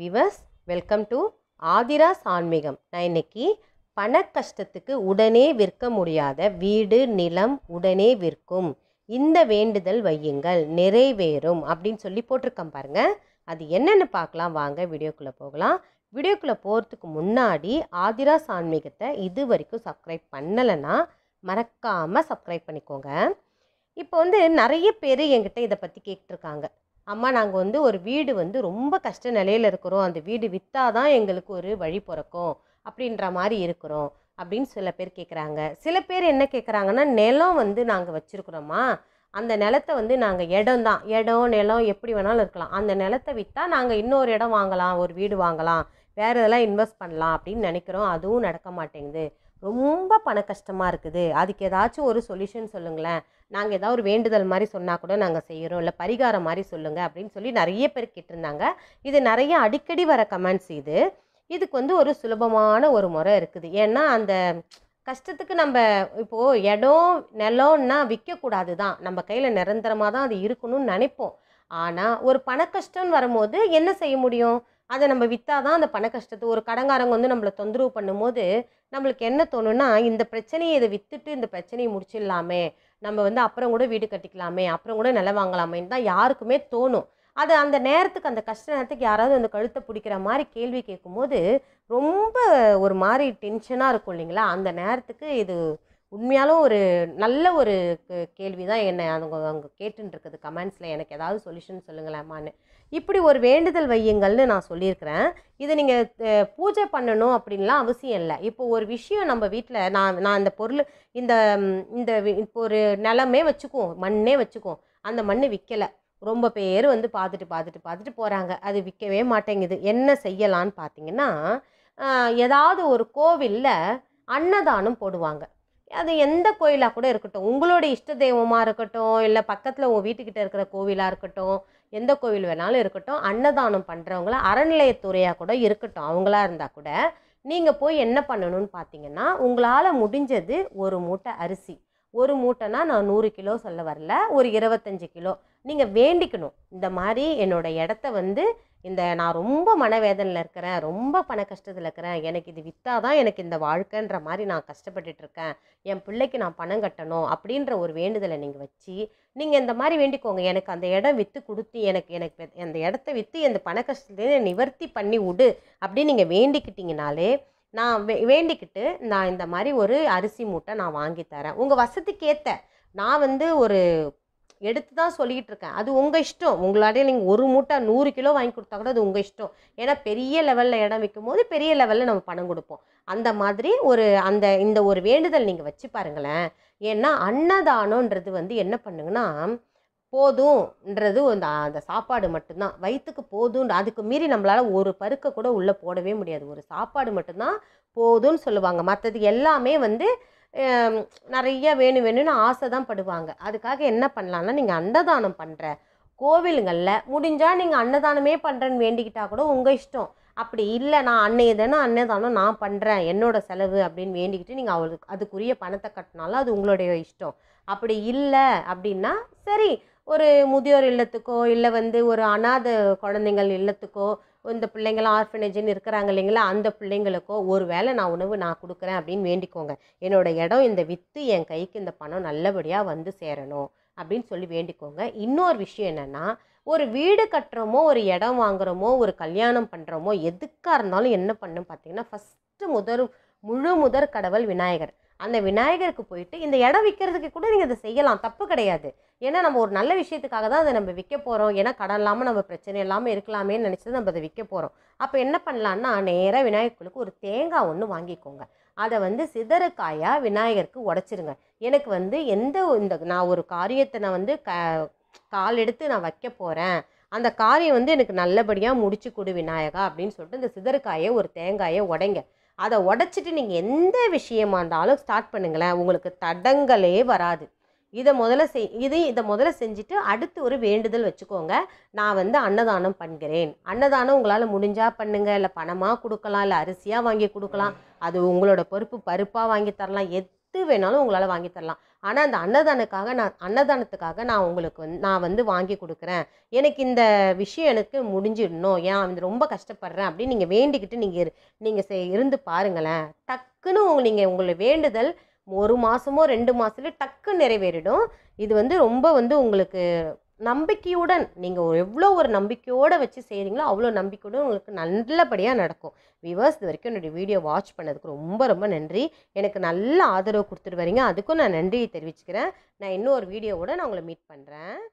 விவஸ் welcome to Aadhira's ஆன்மீகம் நான் இன்னைக்கு பண கஷ்டத்துக்கு உடனே விற்க முடியாத வீடு நிலம் உடனே விற்கும் இந்த வேண்டுதல் வையுங்கள் நிறைவேறும் அப்படின்னு சொல்லி போட்டிருக்கேன் பாருங்க அது என்னென்னு பார்க்கலாம் வாங்க வீடியோக்குள்ளே போகலாம் வீடியோக்குள்ளே போகிறதுக்கு முன்னாடி ஆதிராஸ் ஆன்மீகத்தை இது வரைக்கும் சப்ஸ்கிரைப் பண்ணலைன்னா மறக்காமல் சப்ஸ்கிரைப் பண்ணிக்கோங்க இப்போ வந்து நிறைய பேர் என்கிட்ட இதை பற்றி கேட்டுருக்காங்க அம்மா நாங்கள் வந்து ஒரு வீடு வந்து ரொம்ப கஷ்ட நிலையில் இருக்கிறோம் அந்த வீடு விற்றா தான் எங்களுக்கு ஒரு வழி பிறக்கும் அப்படின்ற மாதிரி இருக்கிறோம் அப்படின்னு சில பேர் கேட்குறாங்க சில பேர் என்ன கேட்குறாங்கன்னா நிலம் வந்து நாங்கள் வச்சுருக்குறோம்மா அந்த நிலத்தை வந்து நாங்கள் இடம் தான் இடம் நிலம் எப்படி வேணாலும் இருக்கலாம் அந்த நிலத்தை விற்றா நாங்கள் இன்னொரு இடம் வாங்கலாம் ஒரு வீடு வாங்கலாம் வேறு இதெல்லாம் இன்வெஸ்ட் பண்ணலாம் அப்படின்னு நினைக்கிறோம் அதுவும் நடக்க மாட்டேங்குது ரொம்ப பண கஷ்டமாக இருக்குது அதுக்கு ஏதாச்சும் ஒரு சொல்யூஷன் சொல்லுங்களேன் நாங்கள் ஏதாவது ஒரு வேண்டுதல் மாதிரி சொன்னால் கூட நாங்கள் செய்கிறோம் இல்லை பரிகாரம் மாதிரி சொல்லுங்கள் அப்படின்னு சொல்லி நிறைய பேர் கேட்டிருந்தாங்க இது நிறைய அடிக்கடி வர கமெண்ட்ஸ் இது இதுக்கு வந்து ஒரு சுலபமான ஒரு முறை இருக்குது ஏன்னா அந்த கஷ்டத்துக்கு நம்ம இப்போது இடம் நிலம்னா விற்கக்கூடாது தான் நம்ம கையில் நிரந்தரமாக தான் அது இருக்கணும்னு நினைப்போம் ஆனால் ஒரு பண கஷ்டம்னு வரும்போது என்ன செய்ய முடியும் அதை நம்ம விற்றா தான் அந்த பண கஷ்டத்தை ஒரு கடங்காரங்க வந்து நம்மளை தொந்தரவு பண்ணும்போது நம்மளுக்கு என்ன தோணுன்னா இந்த பிரச்சனையை இதை விற்றுட்டு இந்த பிரச்சனையை முடிச்சிடலாமே நம்ம வந்து அப்புறம் கூட வீடு கட்டிக்கலாமே அப்புறம் கூட நில வாங்கலாமேன்னு தான் யாருக்குமே தோணும் அது அந்த நேரத்துக்கு அந்த கஷ்ட நேரத்துக்கு யாராவது அந்த கழுத்தை பிடிக்கிற மாதிரி கேள்வி கேட்கும்போது ரொம்ப ஒரு மாதிரி டென்ஷனாக இருக்கும் இல்லைங்களா அந்த நேரத்துக்கு இது உண்மையாலும் ஒரு நல்ல ஒரு கேள்வி தான் என்னை அவங்க அவங்க இருக்குது கமெண்ட்ஸில் எனக்கு ஏதாவது சொல்யூஷன் சொல்லுங்களேம்மான்னு இப்படி ஒரு வேண்டுதல் வையுங்கள்னு நான் சொல்லியிருக்கிறேன் இதை நீங்கள் பூஜை பண்ணணும் அப்படின்லாம் அவசியம் இல்லை இப்போ ஒரு விஷயம் நம்ம வீட்டில் நான் நான் இந்த பொருள் இந்த இந்த இப்போ ஒரு நிலமே வச்சுக்குவோம் மண்ணே வச்சுக்குவோம் அந்த மண் விற்கலை ரொம்ப பேர் வந்து பார்த்துட்டு பார்த்துட்டு பார்த்துட்டு போகிறாங்க அது விற்கவே மாட்டேங்குது என்ன செய்யலான்னு பார்த்தீங்கன்னா ஏதாவது ஒரு கோவிலில் அன்னதானம் போடுவாங்க அது எந்த கோயிலாக கூட இருக்கட்டும் உங்களோட இஷ்ட தெய்வமாக இருக்கட்டும் இல்லை பக்கத்தில் உங்கள் வீட்டுக்கிட்ட இருக்கிற கோவிலாக இருக்கட்டும் எந்த கோவில் வேணாலும் இருக்கட்டும் அன்னதானம் பண்ணுறவங்கள அறநிலையத்துறையாக கூட இருக்கட்டும் அவங்களா இருந்தால் கூட நீங்கள் போய் என்ன பண்ணணும்னு பார்த்தீங்கன்னா உங்களால் முடிஞ்சது ஒரு மூட்டை அரிசி ஒரு மூட்டைனா நான் நூறு கிலோ சொல்ல வரல ஒரு இருபத்தஞ்சி கிலோ நீங்கள் வேண்டிக்கணும் இந்த மாதிரி என்னோடய இடத்த வந்து இந்த நான் ரொம்ப மனவேதனையில் இருக்கிறேன் ரொம்ப பண கஷ்டத்தில் இருக்கிறேன் எனக்கு இது விற்றா தான் எனக்கு இந்த வாழ்க்கைன்ற மாதிரி நான் கஷ்டப்பட்டுட்ருக்கேன் என் பிள்ளைக்கு நான் பணம் கட்டணும் அப்படின்ற ஒரு வேண்டுதலை நீங்கள் வச்சு நீங்கள் இந்த மாதிரி வேண்டிக்கோங்க எனக்கு அந்த இடம் விற்று கொடுத்து எனக்கு எனக்கு அந்த இடத்த விற்று இந்த பண கஷ்டத்தை நிவர்த்தி பண்ணி விடு அப்படின்னு நீங்கள் வேண்டிக்கிட்டிங்கனாலே நான் வே வேண்டிக்கிட்டு நான் இந்த மாதிரி ஒரு அரிசி மூட்டை நான் வாங்கி தரேன் உங்கள் வசதிக்கேற்ற நான் வந்து ஒரு எடுத்து தான் சொல்லிகிட்டு இருக்கேன் அது உங்கள் இஷ்டம் உங்களாலேயே நீங்கள் ஒரு மூட்டை நூறு கிலோ வாங்கி கொடுத்தா கூட அது உங்கள் இஷ்டம் ஏன்னா பெரிய லெவலில் இடம் விற்கும் போது பெரிய லெவலில் நம்ம பணம் கொடுப்போம் அந்த மாதிரி ஒரு அந்த இந்த ஒரு வேண்டுதல் நீங்கள் வச்சு பாருங்களேன் ஏன்னா அன்னதானன்றது வந்து என்ன பண்ணுங்கன்னா போதும்ன்றது அந்த அந்த சாப்பாடு மட்டும்தான் வயிற்றுக்கு போதும் அதுக்கு மீறி நம்மளால் ஒரு பருக்கை கூட உள்ளே போடவே முடியாது ஒரு சாப்பாடு மட்டும்தான் போதும்னு சொல்லுவாங்க மற்றது எல்லாமே வந்து நிறைய வேணும் வேணும்னு ஆசை தான் படுவாங்க அதுக்காக என்ன பண்ணலான்னா நீங்கள் அன்னதானம் பண்ணுற கோவிலுங்களில் முடிஞ்சால் நீங்கள் அன்னதானமே பண்ணுறேன்னு வேண்டிக்கிட்டால் கூட உங்கள் இஷ்டம் அப்படி இல்லை நான் அன்னையை தானே அன்னதானம் நான் பண்ணுறேன் என்னோடய செலவு அப்படின்னு வேண்டிக்கிட்டு நீங்கள் அவளுக்கு அதுக்குரிய பணத்தை கட்டினாலும் அது உங்களுடைய இஷ்டம் அப்படி இல்லை அப்படின்னா சரி ஒரு முதியோர் இல்லத்துக்கோ இல்லை வந்து ஒரு அனாதை குழந்தைங்கள் இல்லத்துக்கோ இந்த பிள்ளைங்களாம் ஆர்ஃபனேஜின்னு இருக்கிறாங்க இல்லைங்களா அந்த பிள்ளைங்களுக்கோ ஒரு வேளை நான் உணவு நான் கொடுக்குறேன் அப்படின்னு வேண்டிக்கோங்க என்னோடய இடம் இந்த விற்று என் கைக்கு இந்த பணம் நல்லபடியாக வந்து சேரணும் அப்படின்னு சொல்லி வேண்டிக்கோங்க இன்னொரு விஷயம் என்னென்னா ஒரு வீடு கட்டுறோமோ ஒரு இடம் வாங்குகிறோமோ ஒரு கல்யாணம் பண்ணுறோமோ எதுக்காக இருந்தாலும் என்ன பண்ணும் பார்த்திங்கன்னா ஃபஸ்ட்டு முதல் முழு முதற் கடவுள் விநாயகர் அந்த விநாயகருக்கு போயிட்டு இந்த இடம் விற்கிறதுக்கு கூட நீங்கள் அதை செய்யலாம் தப்பு கிடையாது ஏன்னா நம்ம ஒரு நல்ல விஷயத்துக்காக தான் அதை நம்ம விற்க போகிறோம் ஏன்னா கடன் இல்லாமல் நம்ம பிரச்சனை இல்லாமல் இருக்கலாமே நினச்சி நம்ம அதை விற்க போகிறோம் அப்போ என்ன பண்ணலான்னா நேராக விநாயகர்களுக்கு ஒரு தேங்காய் ஒன்று வாங்கிக்கோங்க அதை வந்து சிதறுக்காயாக விநாயகருக்கு உடச்சிருங்க எனக்கு வந்து எந்த இந்த நான் ஒரு காரியத்தை நான் வந்து க கால் எடுத்து நான் வைக்க போகிறேன் அந்த காரியம் வந்து எனக்கு நல்லபடியாக முடிச்சு கொடு விநாயகா அப்படின்னு சொல்லிட்டு இந்த சிதறுக்காயை ஒரு தேங்காயை உடைங்க அதை உடச்சிட்டு நீங்கள் எந்த விஷயமா இருந்தாலும் ஸ்டார்ட் பண்ணுங்களேன் உங்களுக்கு தடங்களே வராது இதை முதல்ல செய் இது இதை முதல்ல செஞ்சுட்டு அடுத்து ஒரு வேண்டுதல் வச்சுக்கோங்க நான் வந்து அன்னதானம் பண்ணுறேன் அன்னதானம் உங்களால் முடிஞ்சால் பண்ணுங்கள் இல்லை பணமாக கொடுக்கலாம் இல்லை அரிசியாக வாங்கி கொடுக்கலாம் அது உங்களோட பொறுப்பு பருப்பாக வாங்கி தரலாம் எது எது வேணாலும் உங்களால் வாங்கி தரலாம் ஆனால் அந்த அன்னதானக்காக நான் அன்னதானத்துக்காக நான் உங்களுக்கு வந் நான் வந்து வாங்கி கொடுக்குறேன் எனக்கு இந்த விஷயம் எனக்கு முடிஞ்சிடணும் ஏன் அவன் ரொம்ப கஷ்டப்படுறேன் அப்படின்னு நீங்கள் வேண்டிக்கிட்டு நீங்கள் நீங்கள் இருந்து பாருங்களேன் டக்குன்னு உங்க நீங்கள் உங்களை வேண்டுதல் ஒரு மாதமோ ரெண்டு மாதத்துல டக்குன்னு நிறைவேறிடும் இது வந்து ரொம்ப வந்து உங்களுக்கு நம்பிக்கையுடன் நீங்கள் எவ்வளோ ஒரு நம்பிக்கையோடு வச்சு செய்கிறீங்களோ அவ்வளோ நம்பிக்கையுடன் உங்களுக்கு நல்லபடியாக நடக்கும் விவர்ஸ் இது வரைக்கும் என்னுடைய வீடியோ வாட்ச் பண்ணதுக்கு ரொம்ப ரொம்ப நன்றி எனக்கு நல்ல ஆதரவு கொடுத்துட்டு வரீங்க அதுக்கும் நான் நன்றியை தெரிவிச்சுக்கிறேன் நான் இன்னொரு வீடியோவோட நான் உங்களை மீட் பண்ணுறேன்